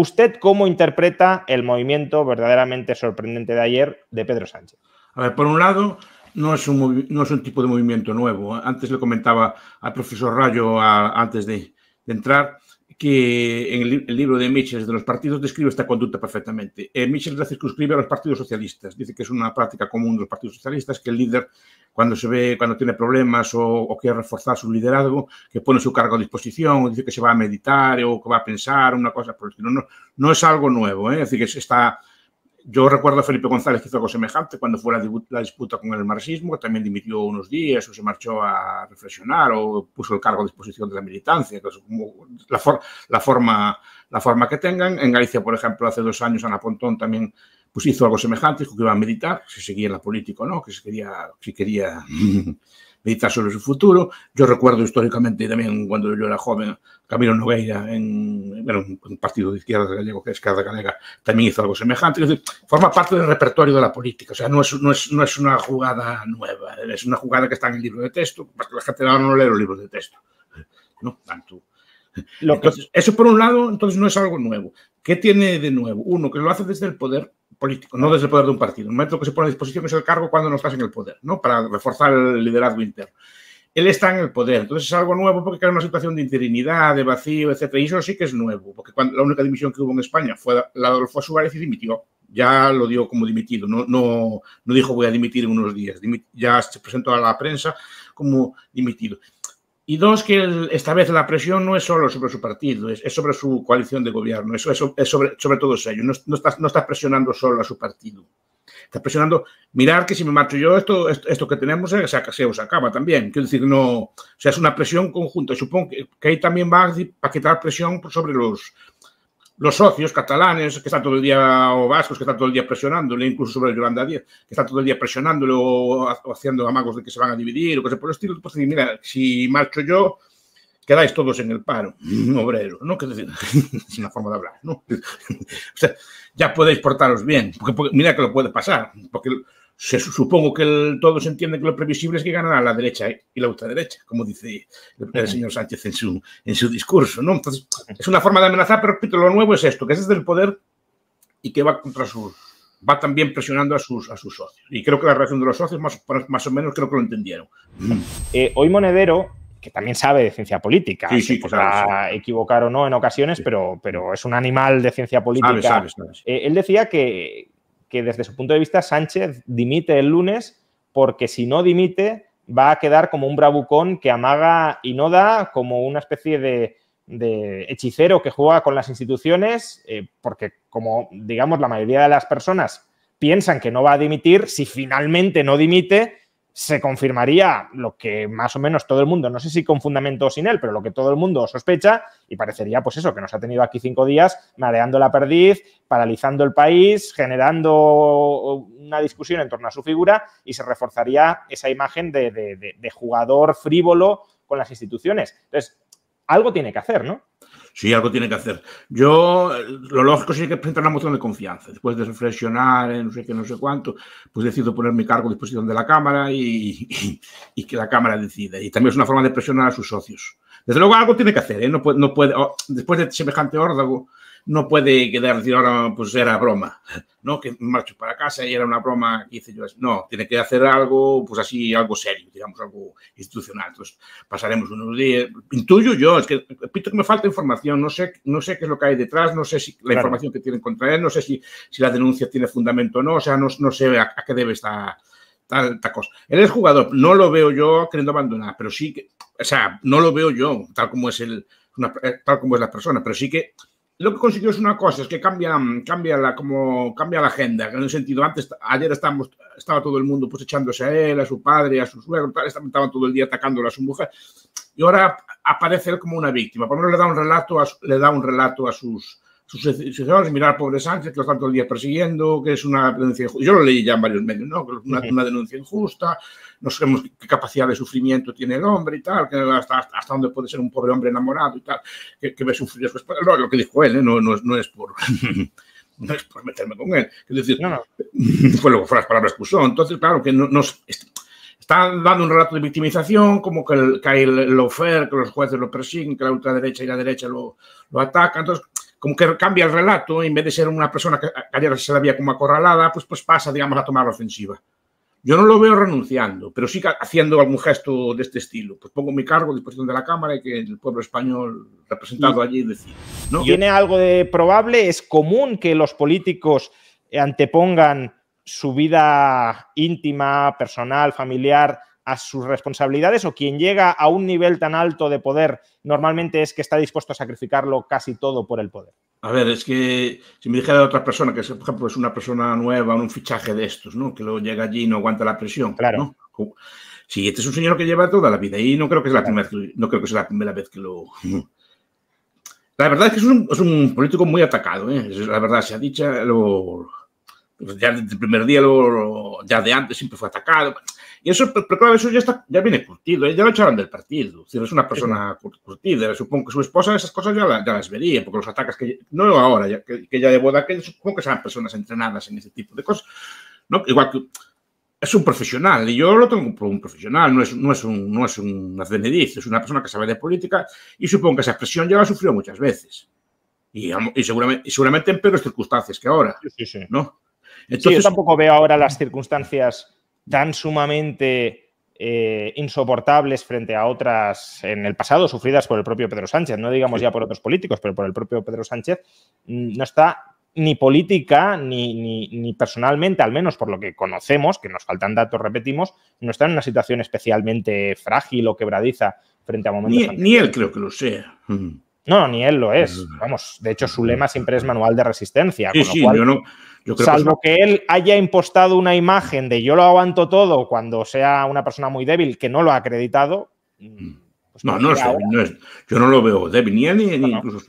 ¿Usted cómo interpreta el movimiento verdaderamente sorprendente de ayer de Pedro Sánchez? A ver, por un lado, no es un, no es un tipo de movimiento nuevo. Antes le comentaba al profesor Rayo antes de, de entrar que en el, libro de Mitchell de los partidos describe esta conducta perfectamente. Eh, Michels la circunscribe a los partidos socialistas. Dice que es una práctica común de los partidos socialistas que el líder, cuando se ve, cuando tiene problemas o, quiere reforzar su liderazgo, que pone su cargo a disposición, o dice que se va a meditar o que va a pensar, una cosa por el No, no es algo nuevo, ¿eh? es decir, que está yo recuerdo a Felipe González que hizo algo semejante cuando fue la, la disputa con el marxismo, que también dimitió unos días o se marchó a reflexionar o puso el cargo a disposición de la militancia, la, la, forma, la forma que tengan. En Galicia, por ejemplo, hace dos años Ana Pontón también pues hizo algo semejante, dijo que iba a meditar, si seguía en la política o no, que se quería, si quería meditar sobre su futuro. Yo recuerdo históricamente también cuando yo era joven, Camilo Nogueira, en, un partido de izquierda gallego, que es izquierda gallega también hizo algo semejante. forma parte del repertorio de la política, o sea, no es, no es, una jugada nueva, es una jugada que está en el libro de texto, porque la gente no lee los libros de texto, ¿no? Tanto. eso por un lado, entonces no es algo nuevo. ¿Qué tiene de nuevo? Uno, que lo hace desde el poder político, no desde el poder de un partido. Un método que se pone a disposición es el cargo cuando no estás en el poder, ¿no? Para reforzar el liderazgo interno. Él está en el poder, entonces es algo nuevo porque crea una situación de interinidad, de vacío, etcétera. Y eso sí que es nuevo, porque la única dimisión que hubo en España fue la de Adolfo Suárez y dimitió. Ya lo dio como dimitido, no, no, no dijo voy a dimitir en unos días, ya se presentó a la prensa como dimitido. Y dos, que esta vez la presión no es solo sobre su partido, es, sobre su coalición de gobierno, es, es, es sobre, sobre todos ellos. No, estás, no estás presionando solo a su partido. Estás presionando, mirar que si me marcho yo, esto, esto, que tenemos eh, se, se, os acaba también. Quiero decir, no. O sea, es una presión conjunta. Supongo que, que ahí también va a quitar presión sobre los, los socios catalanes que están todo el día, o vascos que están todo el día presionándole, incluso sobre el Yolanda 10, que están todo el día presionándole o haciendo amagos de que se van a dividir o que por el estilo, pues mira, si marcho yo, quedáis todos en el paro, obrero, ¿no? Que es una forma de hablar, ¿no? o sea, ya podéis portaros bien, porque, mira que lo puede pasar, porque se, supongo que el, todos entienden que lo previsible es que ganará la derecha ¿eh? y la ultraderecha, como dice el, señor Sánchez en su, en su discurso. ¿no? es una forma de amenazar, pero lo nuevo es esto, que es desde el poder y que va contra sus va también presionando a sus, a sus socios. Y creo que la reacción de los socios, más, más o menos, creo que lo entendieron. Mm. Eh, hoy Monedero, que también sabe de ciencia política, sí, se equivocar o no en ocasiones, pero, pero es un animal de ciencia política. Eh, él decía que, que desde su punto de vista Sánchez dimite el lunes porque si no dimite va a quedar como un bravucón que amaga y no da, como una especie de, hechicero que juega con las instituciones, eh, porque como digamos la mayoría de las personas piensan que no va a dimitir, si finalmente no dimite, se confirmaría lo que más o menos todo el mundo, no sé si con fundamento o sin él, pero lo que todo el mundo sospecha y parecería pues eso, que nos ha tenido aquí cinco días mareando la perdiz, paralizando el país, generando una discusión en torno a su figura y se reforzaría esa imagen de, de jugador frívolo con las instituciones. Entonces, algo tiene que hacer, ¿no? Sí, algo tiene que hacer. Yo, lo lógico es que presentar una moción de confianza. Después de reflexionar no sé qué, no sé cuánto, pues decido poner mi cargo a disposición de la Cámara y, que la Cámara decida. Y también es una forma de presionar a sus socios. Desde luego algo tiene que hacer, ¿eh? No puede, oh, después de semejante órdago, no puede quedar decir ahora pues era broma, ¿no? Que marcho para casa y era una broma y yo. No, tiene que hacer algo, pues así, algo serio, digamos, algo institucional. Entonces, pasaremos unos días. Intuyo yo, es que repito que me falta información, no sé, no sé qué es lo que hay detrás, no sé si la información que tienen contra él, no sé si, si la denuncia tiene fundamento o no, o sea, no, sé a, qué debe estar Tal, cosa. Él es jugador, no lo veo yo queriendo abandonar, pero sí que, o sea, no lo veo yo, tal como es el, eh, tal como es la persona, pero sí que lo que consiguió es una cosa, es que cambia, cambia, la, como, cambia la agenda, en el sentido, antes, ayer estábamos, estaba todo el mundo pues echándose a él, a su padre, a su suegro, estaban todo el día atacándolo a su mujer, y ahora aparece él como una víctima, por lo menos le da un relato le da un relato a sus, sucesores, mirar pobre Sánchez, que lo están todo el día persiguiendo, que es una denuncia injusta. Yo lo leí ya en varios medios, ¿no? Una, una denuncia injusta, no sabemos qué capacidad de sufrimiento tiene el hombre y tal, que hasta, hasta dónde puede ser un pobre hombre enamorado y tal, que, que ve lo que dijo él, ¿eh? no, no, es por... meterme con él. Es decir, fueron las palabras que usó. Entonces, claro, que nos está dando un relato de victimización, como que el, el, lofer, que los jueces lo persiguen, que la ultraderecha y la derecha lo, lo atacan. Entonces, como que cambia el relato, en vez de ser una persona que ayer se la veía como acorralada, pues, pues pasa, digamos, a tomar la ofensiva. Yo no lo veo renunciando, pero sí haciendo algún gesto de este estilo. Pues pongo mi cargo a disposición de la Cámara y que el pueblo español representado allí decida. ¿no? ¿Tiene algo de probable? ¿Es común que los políticos antepongan su vida íntima, personal, familiar, a sus responsabilidades o quien llega a un nivel tan alto de poder normalmente es que está dispuesto a sacrificarlo casi todo por el poder? A ver, es que si me dijera de otra persona, que es, por ejemplo es una persona nueva, un fichaje de estos, ¿no? Que luego llega allí y no aguanta la presión. Claro. Sí, este es un señor que lleva toda la vida y no creo que, es la, primera, no creo que sea la primera vez que lo... La verdad es que es un, político muy atacado, ¿eh? la verdad, se ha dicho, lo, pues ya desde el primer día, ya de antes, siempre fue atacado. Y eso, pero claro, eso ya, está, ya viene curtido, ¿eh? ya lo echaron del partido. Si eres una persona curtida, supongo que su esposa esas cosas ya, ya las vería, porque los ataques que, no ahora, que, ya de boda, que supongo que sean personas entrenadas en ese tipo de cosas. ¿no? Igual que es un profesional, y yo lo tengo por un profesional, no es, no es un, no es un es una persona que sabe de política y supongo que esa presión ya la sufrió muchas veces. Y, y seguramente, seguramente en peores circunstancias que ahora. sí, sí. ¿no? yo tampoco veo ahora las circunstancias tan sumamente eh, insoportables frente a otras en el pasado sufridas por el propio Pedro Sánchez, no digamos ya por otros políticos, pero por el propio Pedro Sánchez, mm, no está ni política, ni, ni, personalmente, al menos por lo que conocemos, que nos faltan datos, repetimos, no está en una situación especialmente frágil o quebradiza frente a momentos. Ni, él creo que lo sea. Mm. No, ni él lo es. Vamos, de hecho, su lema siempre es manual de resistencia. lo salvo que, él haya impostado una imagen de yo lo aguanto todo cuando sea una persona muy débil que no lo ha acreditado. Mm, mm. Pues no, no, es, yo no lo veo débil, ni él ni, incluso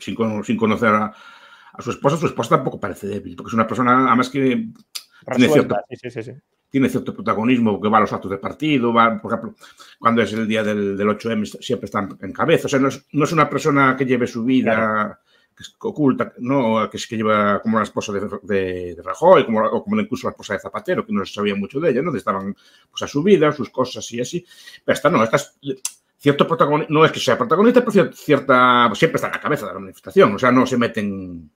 sin, conocer a, su esposa. Su esposa tampoco parece débil, porque es una persona, además que. Resuelta, sí, sí, sí, tiene cierto protagonismo que va a los actos de partido, va, por ejemplo, cuando es el día del, del 8M siempre están en cabeza. O sea, no es, una persona que lleve su vida oculta, ¿no? que que lleva como la esposa de, Rajoy, o como incluso la esposa de Zapatero, que no se sabía mucho de ella, ¿no? Estaban pues, a su vida, sus cosas y así. Pero esta no, esta cierto protagonista, no es que sea protagonista, pero cierta, siempre está en la cabeza de la manifestación, o sea, no se meten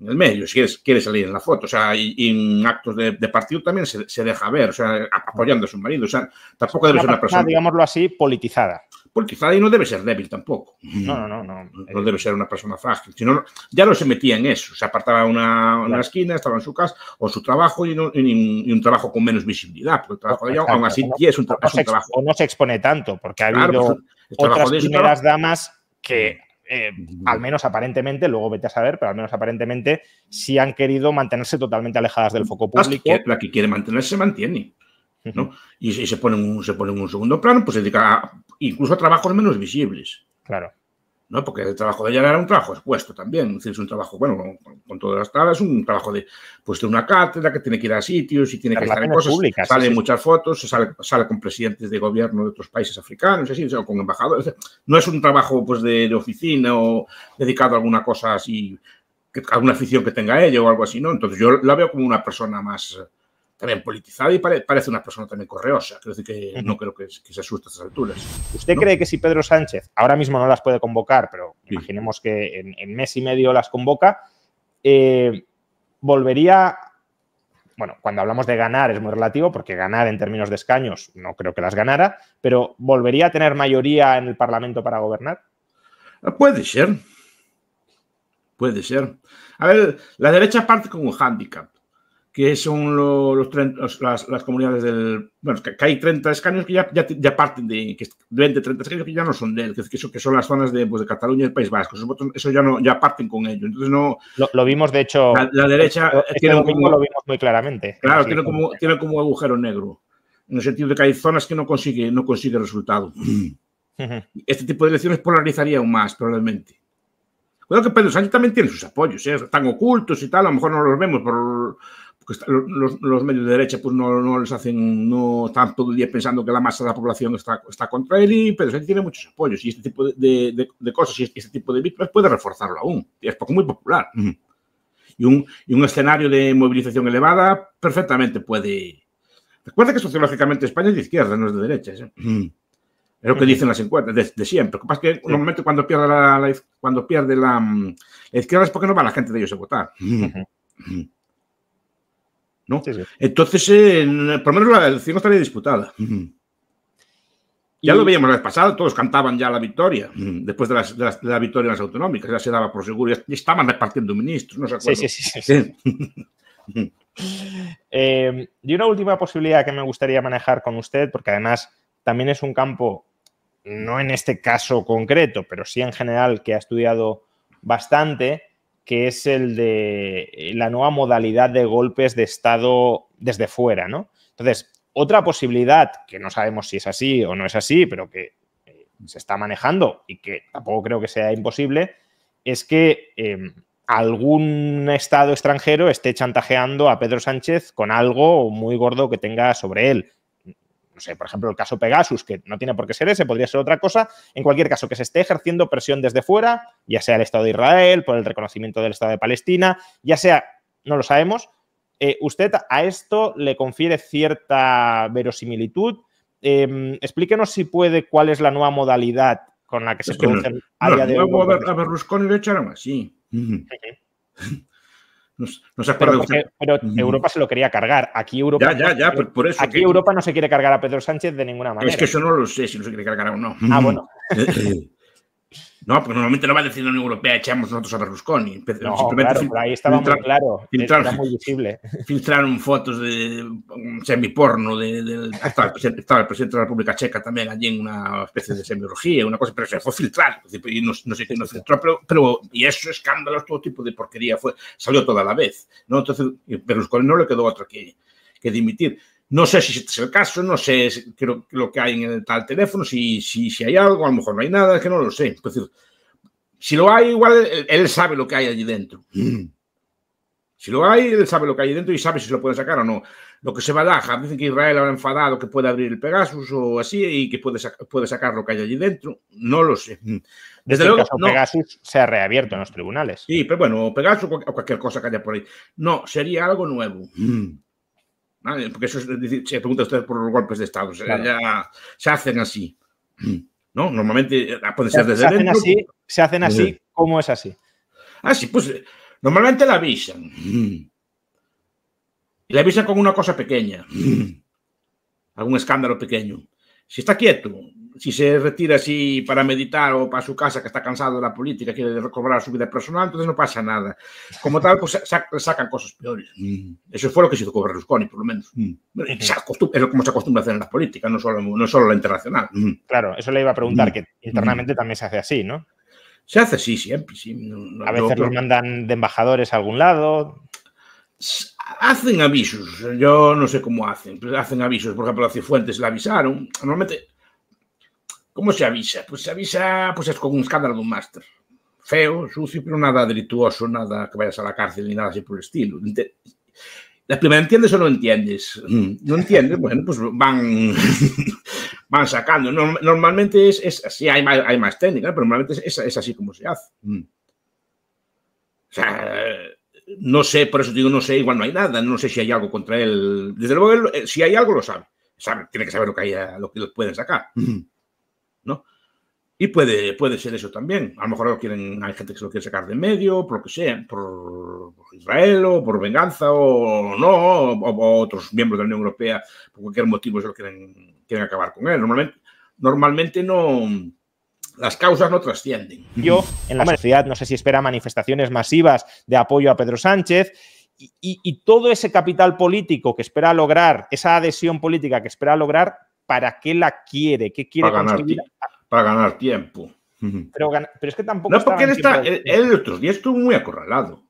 en el medio, si quieres, quiere salir en la foto, o sea, y, en actos de, partido también se, deja ver, o sea, apoyando a su marido, o sea, tampoco debe ser una persona, Digámoslo así, politizada. Politizada y no debe ser débil tampoco. No, no, no. No, no debe ser una persona frágil, sino ya no se metía en eso, se apartaba una, esquina, estaba en su casa o su trabajo y, un trabajo con menos visibilidad, porque el trabajo de ella, aún así, no, es un, trabajo. O no se expone tanto, porque ha habido pues, otras primeras damas que eh, al menos aparentemente, luego vete a saber, pero al menos aparentemente si han querido mantenerse totalmente alejadas del foco público. La que, quiere mantenerse mantiene. y, si se pone un, se pone un segundo plano, pues se dedica incluso a trabajos menos visibles. Claro. Porque el trabajo de ella era un trabajo expuesto también, es un trabajo, bueno, con, todas las tablas, es un trabajo de, pues, de una cátedra que tiene que ir a sitios y tiene que estar en cosas, sale muchas fotos, sale, sale, con presidentes de gobierno de otros países africanos, así, o con embajadores, no es un trabajo pues de, oficina o dedicado a alguna cosa así, alguna afición que tenga ella o algo así, ¿no? Entonces yo la veo como una persona más también politizado y parece una persona también correosa. Quiero decir que no creo que, se asuste a estas alturas. ¿Usted cree que si Pedro Sánchez ahora mismo no las puede convocar, pero imaginemos que en, mes y medio las convoca, eh, volvería bueno, cuando hablamos de ganar es muy relativo, porque ganar en términos de escaños no creo que las ganara, pero ¿volvería a tener mayoría en el Parlamento para gobernar? Ah, puede ser. Puede ser. A ver, la derecha parte con un hándicap que son los, los, las, comunidades del... Bueno, que, que hay 30 escaños que ya, ya, parten de... que 20, 30 escaños que ya no son de él, que, son, que las zonas de, pues, de Cataluña y el País Vasco. eso ya no ya parten con ellos. Entonces no... Lo, vimos, de hecho... La, derecha este tiene Lo vimos muy claramente. Claro, tiene como, tiene como agujero negro. En el sentido de que hay zonas que no consigue, no consigue resultado. Este tipo de elecciones polarizaría aún más, probablemente. Cuidado que Pedro Sánchez también tiene sus apoyos, ¿eh? están ocultos y tal, a lo mejor no los vemos por pues, los, medios de derecha pues no, no, les hacen, no están todo el día pensando que la masa de la población está, está contra él y pero él tiene muchos apoyos y este tipo de, de, cosas y este, este tipo de víctimas puede reforzarlo aún. Es poco muy popular. Y un, y un escenario de movilización elevada perfectamente puede... Recuerda que sociológicamente España es de izquierda, no es de derecha. ¿eh? Es lo que dicen las encuestas, de, siempre. Lo que pasa es que normalmente cuando pierde, la, cuando pierde mm, la, izquierda es porque no va la gente de ellos a votar. Entonces, por lo menos la elección estaría disputada. Ya lo veíamos la vez pasada, todos cantaban ya la victoria, después de, las, de, la victoria en las autonómicas, ya se daba por seguro, y estaban repartiendo ministros, no Sí, sí, sí. Eh, y una última posibilidad que me gustaría manejar con usted, porque además también es un campo, no en este caso concreto, pero sí en general, que ha estudiado bastante, que es el de eh, la nueva modalidad de golpes de Estado desde fuera, ¿no? Entonces, otra posibilidad, que no sabemos si es así o no es así, pero que eh, se está manejando y que tampoco creo que sea imposible, es que em, algún Estado extranjero esté chantajeando a Pedro Sánchez con algo muy gordo que tenga sobre él no sé, por ejemplo, el caso Pegasus, que no tiene por qué ser ese, podría ser otra cosa. En cualquier caso, que se esté ejerciendo presión desde fuera, ya sea el Estado de Israel, por el reconocimiento del Estado de Palestina, ya sea, no lo sabemos, eh, usted a esto le confiere cierta verosimilitud. Em, explíquenos si puede cuál es la nueva modalidad con la que se puede hacer... a de Berlusconi No, se acuerda pero, usted. Pero, Europa se lo quería cargar. Aquí Europa. Europa no se quiere cargar a Pedro Sánchez de ninguna manera. Es que eso no lo sé si no se quiere cargar o no. Ah, bueno. Eh, eh. No, porque normalmente no va a decir la Unión Europea, echamos nosotros a Berlusconi. Simplemente ahí estaba claro, Filtraron fotos de semiporno, de, estaba, el, presidente de la República Checa también allí en una especie de semiología, una cosa, pero se fue filtrar, y no, sé qué pero, y eso, escándalos, todo tipo de porquería, fue, salió toda la vez. ¿no? Entonces, Berlusconi no le quedó otro que, que dimitir. No sé si este es el caso, no sé creo, lo que hay en el tal teléfono, si, si, si hay algo, a lo mejor no hay nada, es que no lo sé. decir, si lo hay, igual él, sabe lo que hay allí dentro. Si lo hay, él sabe lo que hay dentro y sabe si se lo puede sacar o no. Lo que se balaja, dicen que Israel habrá enfadado que puede abrir el Pegasus o así y que puede, puede sacar lo que hay allí dentro. No lo sé. Mm. Desde este luego. Caso, no. Pegasus se ha reabierto en los tribunales. Sí, pero bueno, Pegasus o cualquier cosa que haya por ahí. No, sería algo nuevo. Mm. Porque eso se pregunta usted por los golpes de Estado. se hacen así. ¿No? Normalmente eh, ah, puede ser desde se hacen así, se hacen así, ¿cómo es así? Ah, sí, pues normalmente la avisan. Y la avisan con una cosa pequeña. Algún escándalo pequeño si está quieto, si se retira así para meditar o para su casa que está cansado de la política, quiere recobrar su vida personal, entonces no pasa nada. Como tal, pues sacan cosas peores. Mm. Eso fue lo que se hizo con Berlusconi, por lo menos. Mm. Es como se acostumbra a hacer en las políticas, no solo, no solo la internacional. Mm. Claro, eso le iba a preguntar, que internamente también se hace así, ¿no? Se hace así siempre. Sí. a veces los mandan de embajadores a algún lado hacen avisos, yo no sé cómo hacen, pero hacen avisos, por ejemplo, a Cifuentes le avisaron, normalmente, ¿cómo se avisa? Pues se avisa, pues es con un escándalo de un máster, feo, sucio, pero nada delituoso, nada que vayas a la cárcel ni nada así por el estilo. La primera entiendes o no entiendes, mm, no entiendes, bueno, pues van, van sacando, normalmente es, es así, hay más, hay más técnicas, pero normalmente es, es, así como se hace. Mm. O sea, no sé, por eso digo, no sé, igual no hay nada, no sé si hay algo contra él. Desde luego, eh, si hay algo, lo sabe. tiene que saber lo que, hay lo que pueden sacar. ¿No? Y puede, puede ser eso también. A lo mejor quieren, hay gente que se lo quiere sacar de medio, por lo que sea, por, Israel o por venganza o no, o, otros miembros de la Unión Europea, por cualquier motivo se lo quieren, quieren acabar con él. Normalmente, normalmente no las causas no trascienden. Yo, en la sociedad, no sé si espera manifestaciones masivas de apoyo a Pedro Sánchez. Y, todo ese capital político que espera lograr, esa adhesión política que espera lograr, ¿para qué la quiere? ¿Qué quiere para Ganar, para ganar tiempo. Pero, pero, es que tampoco. No, porque él está. Él, otros estuvo muy acorralado.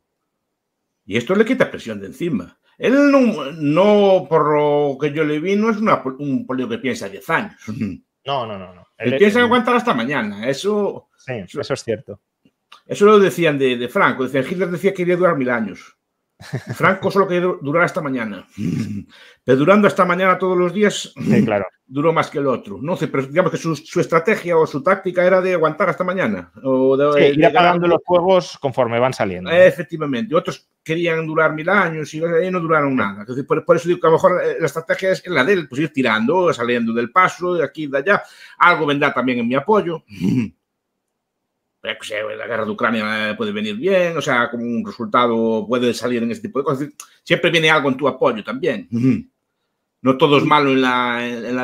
Y esto le quita presión de encima. Él no, no por lo que yo le vi, no es un político que piensa 10 años. No, no, no. no. El, eh, que eh, aguantar hasta mañana. Eso, eso, es cierto. Eso lo decían de, de Franco. Hitler decía que quería durar mil años. Franco solo que durar hasta mañana. Pero durando hasta mañana todos los días, claro. duró más que el otro. No pero digamos que su, estrategia o su táctica era de aguantar hasta mañana. O de, ir apagando los juegos conforme van saliendo. efectivamente. otros querían durar mil años y no duraron nada. por, eso digo que a lo mejor eh, la estrategia es la de pues ir tirando, saliendo del paso, de aquí, de allá. Algo vendrá también en mi apoyo. Pues, eh, la guerra de Ucrania eh, puede venir bien, o sea, como un resultado puede salir en este tipo de cosas. Siempre viene algo en tu apoyo también. No todo es malo en la, en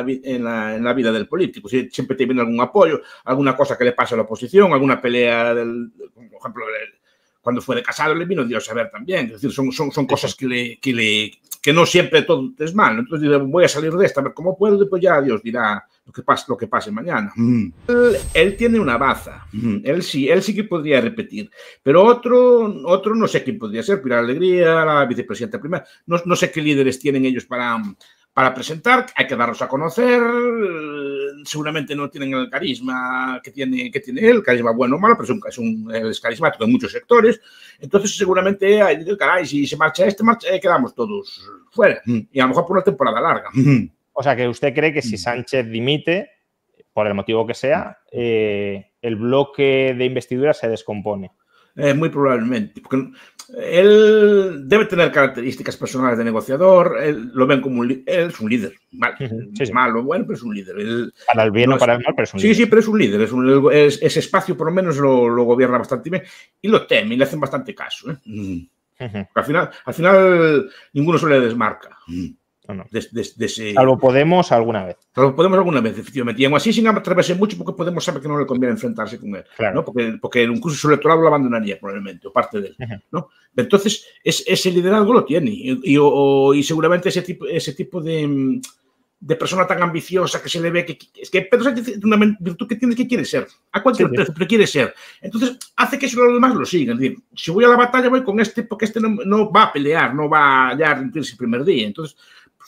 la, en la, vida del político, siempre te viene algún apoyo, alguna cosa que le pasa a la oposición, alguna pelea, del, por ejemplo, cuando fue de casado le vino Dios a ver también. Es decir, son, son, son cosas que, le, que, le, que no siempre todo es malo. Entonces voy a salir de esta, a cómo puedo, después ya Dios dirá lo que pase, lo que pase mañana. Mm. Él, tiene una baza, mm. él sí, él sí que podría repetir, pero otro, otro no sé quién podría ser, Pilar Alegría, la vicepresidenta primera, no, no sé qué líderes tienen ellos para, para presentar, hay que darlos a conocer, seguramente no tienen el carisma que tiene, que tiene él, carisma bueno o malo, pero es, un, es, un, carismático en muchos sectores, entonces seguramente, caray, si se marcha este, eh, quedamos todos fuera, mm. y a lo mejor por una temporada larga. O sea, que usted cree que si mm. Sánchez dimite, por el motivo que sea, mm. eh, el bloque de investidura se descompone. Eh, muy probablemente. Porque él debe tener características personales de negociador, él lo ven como un él es un líder, mal, o malo, bueno, pero es un líder. para el bien o para el mal, pero es un sí, líder. Sí, sí, pero es un líder, es un, es, ese espacio por lo menos lo, gobierna bastante bien y lo teme y le hacen bastante caso. ¿eh? al, final, al final ninguno se le desmarca. No, no. Eh, Podemos alguna vez. Salvo Podemos alguna vez, efectivamente. Y aún así, sin atravesar mucho, porque Podemos sabe que no le conviene enfrentarse con él. Porque, porque en un curso electoral lo abandonaría probablemente, o parte de él. Entonces, ese liderazgo lo tiene. Y, seguramente ese tipo, ese tipo mm, de, persona tan ambiciosa que se le ve que. Es que Pedro es una virtud que tiene que quiere ser. A cualquier sí, pero quiere ser. Entonces, hace que eso los demás lo sigan. Es decir, si voy a la batalla, voy con este, porque este no, va a pelear, no va a hallar el primer día. Entonces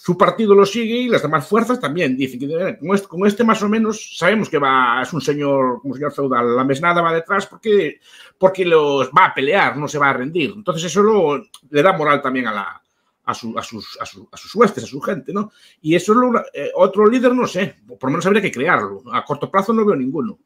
su partido lo sigue y las demás fuerzas también. Dicen que eh, con este, más o menos sabemos que va, es un señor, un señor feudal, la mesnada va detrás porque, porque los va a pelear, no se va a rendir. Entonces eso le da moral también a, la, a, sus, a, sus huestes, a su gente, ¿no? Y eso es lo, eh, otro líder, no sé, por lo menos habría que crearlo. A corto plazo no veo ninguno.